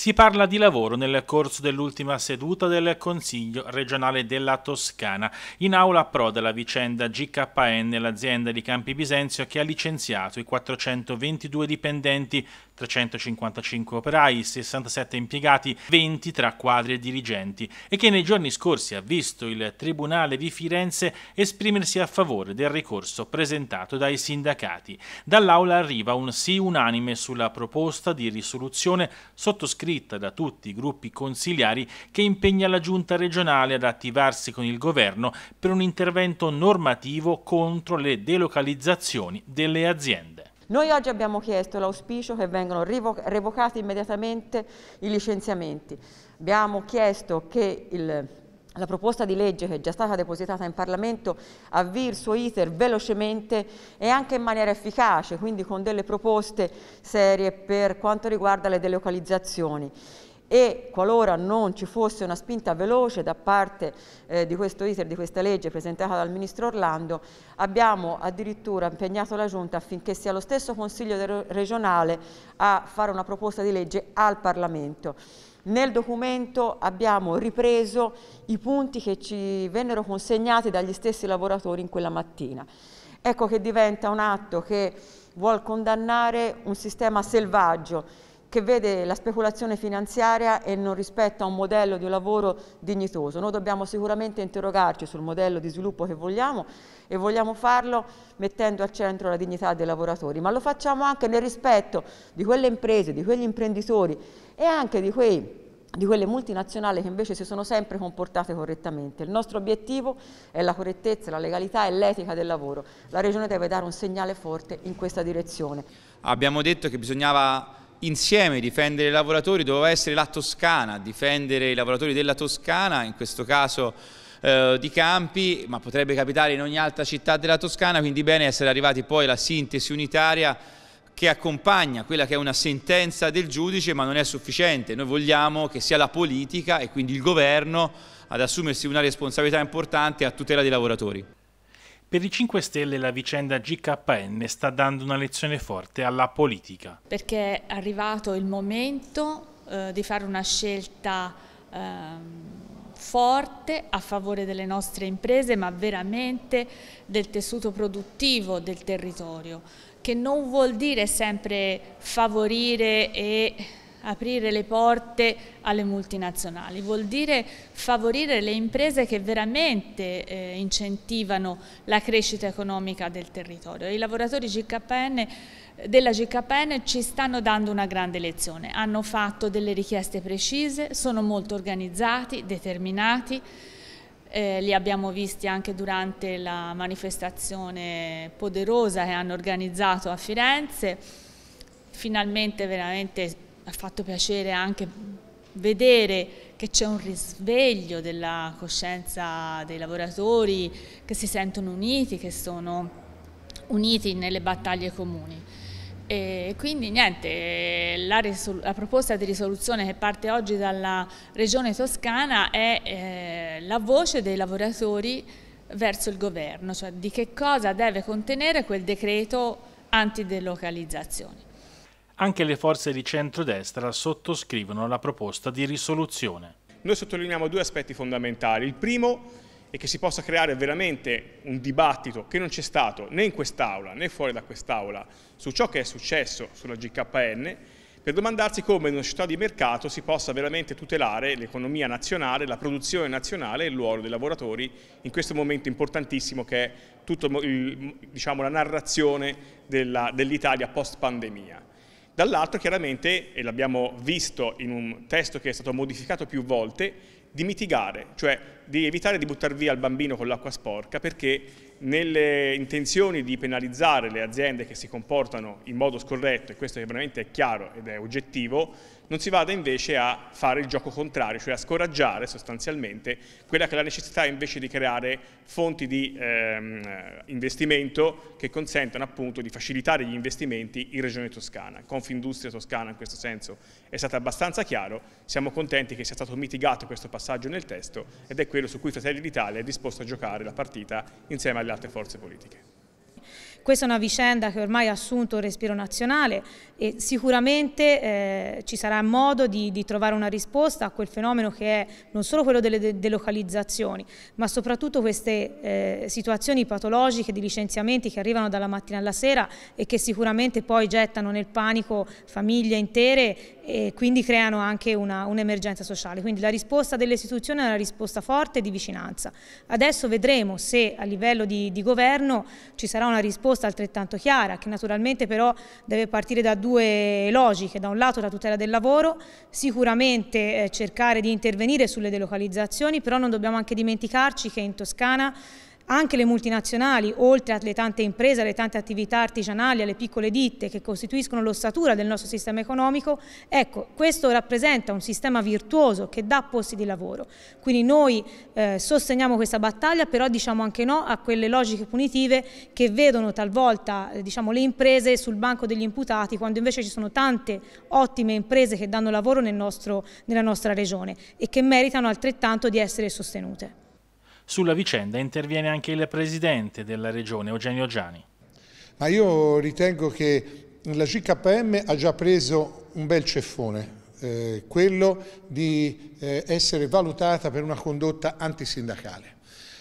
Si parla di lavoro nel corso dell'ultima seduta del Consiglio regionale della Toscana. In aula approda la vicenda GKN, l'azienda di Campi Bisenzio che ha licenziato i 422 dipendenti, 355 operai, 67 impiegati, 20 tra quadri e dirigenti e che nei giorni scorsi ha visto il Tribunale di Firenze esprimersi a favore del ricorso presentato dai sindacati. Dall'aula arriva un sì unanime sulla proposta di risoluzione sottoscritta scritta da tutti i gruppi consiliari che impegna la giunta regionale ad attivarsi con il governo per un intervento normativo contro le delocalizzazioni delle aziende. Noi oggi abbiamo chiesto l'auspicio che vengano revocati immediatamente i licenziamenti. Abbiamo chiesto che il la proposta di legge che è già stata depositata in Parlamento avvii il suo iter velocemente e anche in maniera efficace, quindi con delle proposte serie per quanto riguarda le delocalizzazioni e qualora non ci fosse una spinta veloce da parte eh, di questo iter, di questa legge presentata dal Ministro Orlando, abbiamo addirittura impegnato la Giunta affinché sia lo stesso Consiglio regionale a fare una proposta di legge al Parlamento. Nel documento abbiamo ripreso i punti che ci vennero consegnati dagli stessi lavoratori in quella mattina. Ecco che diventa un atto che vuol condannare un sistema selvaggio che vede la speculazione finanziaria e non rispetta un modello di lavoro dignitoso. Noi dobbiamo sicuramente interrogarci sul modello di sviluppo che vogliamo e vogliamo farlo mettendo al centro la dignità dei lavoratori, ma lo facciamo anche nel rispetto di quelle imprese, di quegli imprenditori e anche di quei di quelle multinazionali che invece si sono sempre comportate correttamente. Il nostro obiettivo è la correttezza, la legalità e l'etica del lavoro. La Regione deve dare un segnale forte in questa direzione. Abbiamo detto che bisognava insieme difendere i lavoratori doveva essere la Toscana, difendere i lavoratori della Toscana, in questo caso eh, di Campi, ma potrebbe capitare in ogni altra città della Toscana, quindi bene essere arrivati poi alla sintesi unitaria che accompagna quella che è una sentenza del giudice, ma non è sufficiente. Noi vogliamo che sia la politica e quindi il governo ad assumersi una responsabilità importante a tutela dei lavoratori. Per i 5 Stelle la vicenda GKN sta dando una lezione forte alla politica. Perché è arrivato il momento eh, di fare una scelta eh, forte a favore delle nostre imprese, ma veramente del tessuto produttivo del territorio, che non vuol dire sempre favorire e aprire le porte alle multinazionali, vuol dire favorire le imprese che veramente eh, incentivano la crescita economica del territorio. I lavoratori GKN, della GKN ci stanno dando una grande lezione, hanno fatto delle richieste precise, sono molto organizzati, determinati, eh, li abbiamo visti anche durante la manifestazione poderosa che hanno organizzato a Firenze, finalmente veramente ha fatto piacere anche vedere che c'è un risveglio della coscienza dei lavoratori che si sentono uniti, che sono uniti nelle battaglie comuni. E quindi niente, la, la, proposta di risoluzione che parte oggi dalla Regione Toscana è eh, la voce dei lavoratori verso il governo, cioè di che cosa deve contenere quel decreto antidelocalizzazione. Anche le forze di centrodestra sottoscrivono la proposta di risoluzione. Noi sottolineiamo due aspetti fondamentali. Il primo è che si possa creare veramente un dibattito che non c'è stato né in quest'Aula né fuori da quest'Aula su ciò che è successo sulla GKN per domandarsi come in una società di mercato si possa veramente tutelare l'economia nazionale, la produzione nazionale e il ruolo dei lavoratori in questo momento importantissimo che è tutta diciamo, la narrazione dell'Italia dell post pandemia. Dall'altro chiaramente, e l'abbiamo visto in un testo che è stato modificato più volte, di mitigare, cioè di evitare di buttare via il bambino con l'acqua sporca perché nelle intenzioni di penalizzare le aziende che si comportano in modo scorretto, e questo è veramente chiaro ed è oggettivo, non si vada invece a fare il gioco contrario, cioè a scoraggiare sostanzialmente quella che è la necessità invece di creare fonti di ehm, investimento che consentano appunto di facilitare gli investimenti in Regione Toscana. Confindustria Toscana in questo senso è stato abbastanza chiaro, siamo contenti che sia stato mitigato questo passaggio nel testo ed è quello su cui Fratelli d'Italia è disposto a giocare la partita insieme alle altre forze politiche. Questa è una vicenda che ormai ha assunto un respiro nazionale e sicuramente eh, ci sarà modo di, di, trovare una risposta a quel fenomeno che è non solo quello delle delocalizzazioni, ma soprattutto queste eh, situazioni patologiche di licenziamenti che arrivano dalla mattina alla sera e che sicuramente poi gettano nel panico famiglie intere e quindi creano anche un'emergenza un sociale. Quindi la risposta delle istituzioni è una risposta forte di vicinanza. Adesso vedremo se a livello di, di governo ci sarà una risposta altrettanto chiara, che naturalmente però deve partire da due logiche, da un lato la tutela del lavoro, sicuramente eh, cercare di intervenire sulle delocalizzazioni, però non dobbiamo anche dimenticarci che in Toscana anche le multinazionali, oltre alle tante imprese, alle tante attività artigianali, alle piccole ditte che costituiscono l'ossatura del nostro sistema economico, ecco, questo rappresenta un sistema virtuoso che dà posti di lavoro. Quindi noi eh, sosteniamo questa battaglia, però diciamo anche no a quelle logiche punitive che vedono talvolta eh, diciamo, le imprese sul banco degli imputati, quando invece ci sono tante ottime imprese che danno lavoro nel nostro, nella nostra regione e che meritano altrettanto di essere sostenute. Sulla vicenda interviene anche il presidente della regione, Eugenio Giani. Ma io ritengo che la GKM ha già preso un bel ceffone, eh, quello di eh, essere valutata per una condotta antisindacale.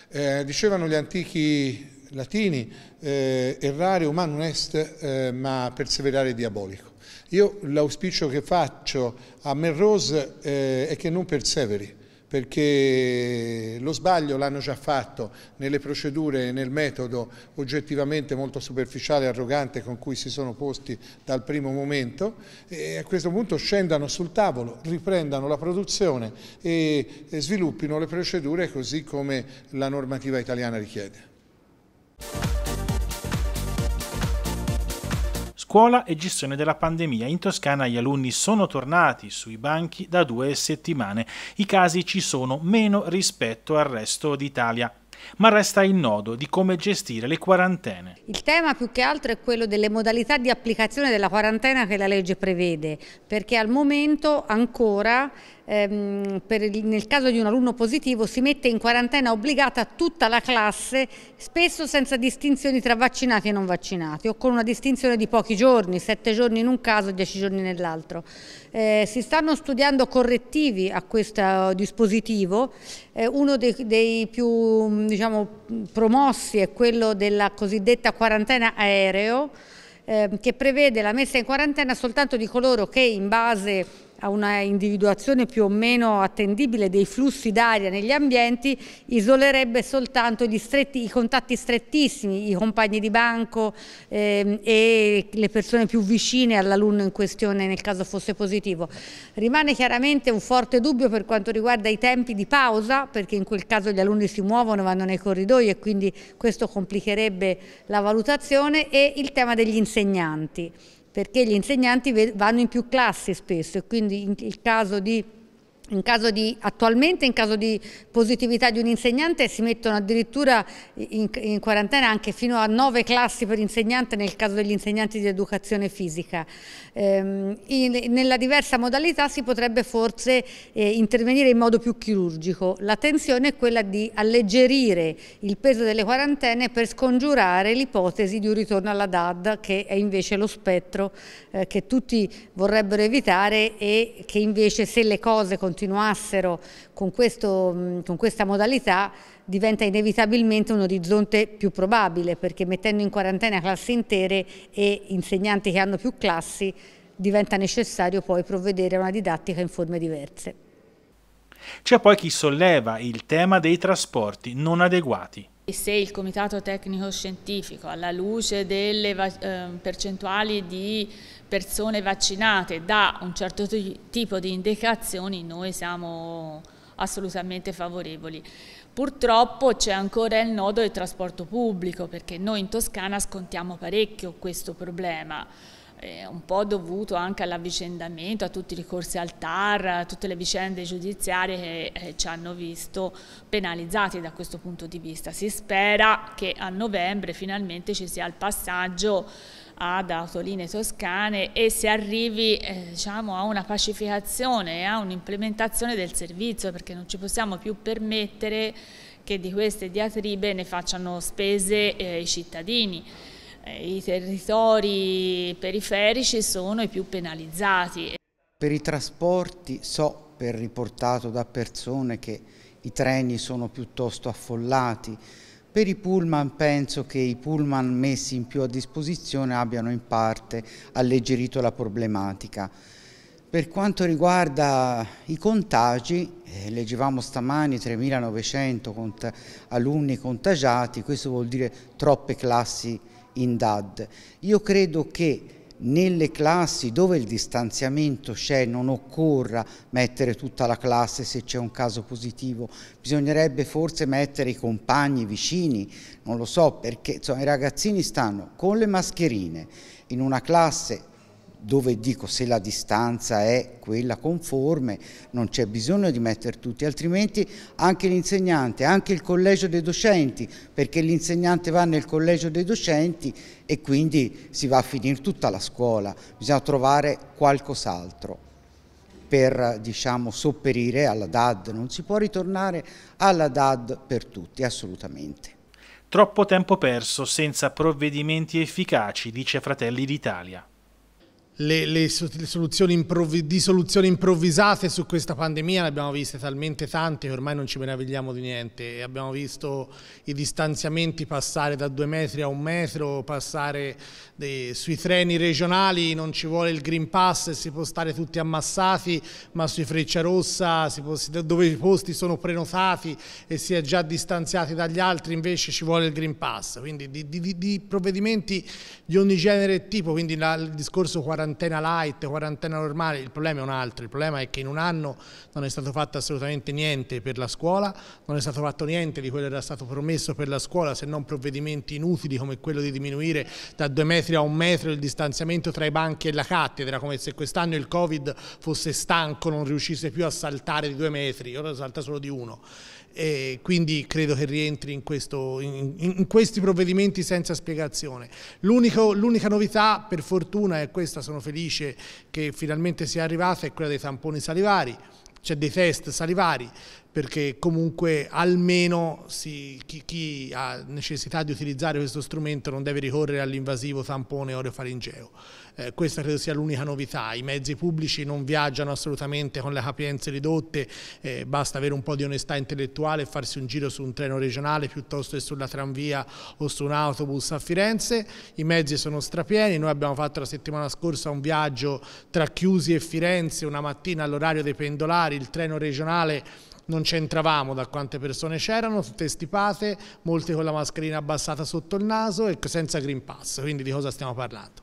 Eh, dicevano gli antichi latini, eh, errare umano est, eh, ma perseverare diabolico. Io l'auspicio che faccio a Melrose eh, è che non perseveri, perché lo sbaglio l'hanno già fatto nelle procedure e nel metodo oggettivamente molto superficiale e arrogante con cui si sono posti dal primo momento e a questo punto scendano sul tavolo, riprendano la produzione e sviluppino le procedure così come la normativa italiana richiede. Scuola e gestione della pandemia. In Toscana gli alunni sono tornati sui banchi da due settimane. I casi ci sono meno rispetto al resto d'Italia. Ma resta il nodo di come gestire le quarantene. Il tema più che altro è quello delle modalità di applicazione della quarantena che la legge prevede, perché al momento ancora ehm, per, nel caso di un alunno positivo si mette in quarantena obbligata tutta la classe, spesso senza distinzioni tra vaccinati e non vaccinati o con una distinzione di pochi giorni, sette giorni in un caso, dieci giorni nell'altro. Eh, si stanno studiando correttivi a questo dispositivo, eh, uno dei, dei più mm, diciamo, promossi è quello della cosiddetta quarantena aereo, ehm, che prevede la messa in quarantena soltanto di coloro che in base a una individuazione più o meno attendibile dei flussi d'aria negli ambienti isolerebbe soltanto stretti, i contatti strettissimi, i compagni di banco ehm, e le persone più vicine all'alunno in questione nel caso fosse positivo. Rimane chiaramente un forte dubbio per quanto riguarda i tempi di pausa perché in quel caso gli alunni si muovono, vanno nei corridoi e quindi questo complicherebbe la valutazione e il tema degli insegnanti perché gli insegnanti vanno in più classi spesso e quindi il caso di in di, attualmente in caso di positività di un insegnante si mettono addirittura in, in, quarantena anche fino a nove classi per insegnante nel caso degli insegnanti di educazione fisica. Ehm, in, nella diversa modalità si potrebbe forse eh, intervenire in modo più chirurgico. La tensione è quella di alleggerire il peso delle quarantene per scongiurare l'ipotesi di un ritorno alla DAD che è invece lo spettro eh, che tutti vorrebbero evitare e che invece se le cose continuano continuassero con, questo, mm, con questa modalità diventa inevitabilmente un orizzonte più probabile perché mettendo in quarantena classi intere e insegnanti che hanno più classi diventa necessario poi provvedere a una didattica in forme diverse. C'è poi chi solleva il tema dei trasporti non adeguati. E se il comitato tecnico scientifico, alla luce delle eh, percentuali di persone vaccinate, dà un certo tipo di indicazioni, noi siamo assolutamente favorevoli. Purtroppo c'è ancora il nodo del trasporto pubblico, perché noi in Toscana scontiamo parecchio questo problema eh, un po' dovuto anche all'avvicendamento, a tutti i ricorsi al TAR, a tutte le vicende giudiziarie che eh, ci hanno visto penalizzati da questo punto di vista. Si spera che a novembre finalmente ci sia il passaggio ad autoline toscane e si arrivi eh, diciamo, a una pacificazione e a un'implementazione del servizio perché non ci possiamo più permettere che di queste diatribe ne facciano spese eh, i cittadini. Eh, i territori periferici sono i più penalizzati. Per i trasporti so, per riportato da persone, che i treni sono piuttosto affollati, per i pullman penso che i pullman messi in più a disposizione abbiano in parte alleggerito la problematica. Per quanto riguarda i contagi, eh, leggevamo stamani 3.900 cont alunni contagiati, questo vuol dire troppe classi in DAD. Io credo che nelle classi dove il distanziamento c'è non occorra mettere tutta la classe se c'è un caso positivo, bisognerebbe forse mettere i compagni vicini, non lo so perché insomma, i ragazzini stanno con le mascherine in una classe dove dico se la distanza è quella conforme non c'è bisogno di mettere tutti, altrimenti anche l'insegnante, anche il collegio dei docenti, perché l'insegnante va nel collegio dei docenti e quindi si va a finire tutta la scuola, bisogna trovare qualcos'altro per diciamo, sopperire alla DAD, non si può ritornare alla DAD per tutti, assolutamente. Troppo tempo perso senza provvedimenti efficaci, dice Fratelli d'Italia le, le, le soluzioni improvvi, di soluzioni improvvisate su questa pandemia ne abbiamo viste talmente tante che ormai non ci meravigliamo di niente. Abbiamo visto i distanziamenti passare da due metri a un metro, passare dei, sui treni regionali, non ci vuole il Green Pass, si può stare tutti ammassati, ma sui Freccia Rossa, può, dove i posti sono prenotati e si è già distanziati dagli altri, invece ci vuole il Green Pass. Quindi di, di, di provvedimenti di ogni genere e tipo, quindi la, il discorso 40 quarantena light, quarantena normale, il problema è un altro, il problema è che in un anno non è stato fatto assolutamente niente per la scuola, non è stato fatto niente di quello che era stato promesso per la scuola se non provvedimenti inutili come quello di diminuire da due metri a un metro il distanziamento tra i banchi e la cattedra, come se quest'anno il Covid fosse stanco, non riuscisse più a saltare di due metri, ora salta solo di uno e quindi credo che rientri in, questo, in, in questi provvedimenti senza spiegazione. L'unica novità, per fortuna, e questa sono felice che finalmente sia arrivata, è quella dei tamponi salivari, cioè dei test salivari, perché comunque almeno si, chi, chi, ha necessità di utilizzare questo strumento non deve ricorrere all'invasivo tampone oreofaringeo. Eh, questa credo sia l'unica novità, i mezzi pubblici non viaggiano assolutamente con le capienze ridotte, eh, basta avere un po' di onestà intellettuale e farsi un giro su un treno regionale piuttosto che sulla tranvia o su un autobus a Firenze, i mezzi sono strapieni, noi abbiamo fatto la settimana scorsa un viaggio tra Chiusi e Firenze, una mattina all'orario dei pendolari, il treno regionale non c'entravamo da quante persone c'erano, tutte stipate, molte con la mascherina abbassata sotto il naso e senza Green Pass, quindi di cosa stiamo parlando?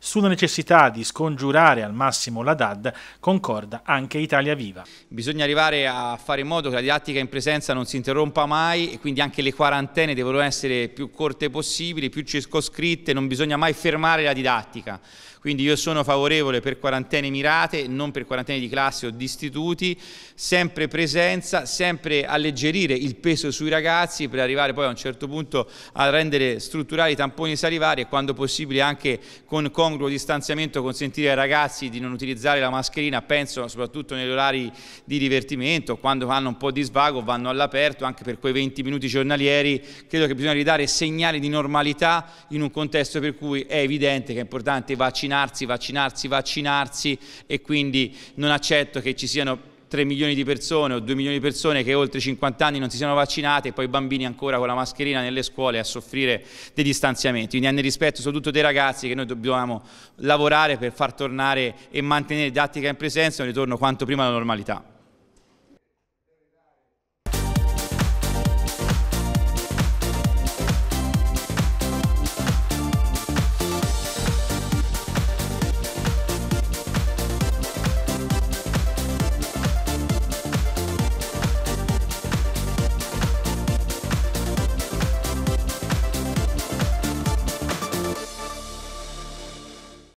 Sulla necessità di scongiurare al massimo la DAD concorda anche Italia Viva. Bisogna arrivare a fare in modo che la didattica in presenza non si interrompa mai e quindi anche le quarantene devono essere più corte possibili, più circoscritte, non bisogna mai fermare la didattica. Quindi io sono favorevole per quarantene mirate, non per quarantene di classe o di istituti, sempre presenza, sempre alleggerire il peso sui ragazzi per arrivare poi a un certo punto a rendere strutturali i tamponi salivari e quando possibile anche con, con congruo distanziamento consentire ai ragazzi di non utilizzare la mascherina, penso soprattutto negli orari di divertimento, quando hanno un po' di svago, vanno all'aperto, anche per quei 20 minuti giornalieri, credo che bisogna ridare segnali di normalità in un contesto per cui è evidente che è importante vaccinarsi, vaccinarsi, vaccinarsi e quindi non accetto che ci siano 3 milioni di persone o 2 milioni di persone che oltre 50 anni non si siano vaccinate e poi i bambini ancora con la mascherina nelle scuole a soffrire dei distanziamenti. Quindi hanno rispetto soprattutto dei ragazzi che noi dobbiamo lavorare per far tornare e mantenere didattica in presenza e un ritorno quanto prima alla normalità.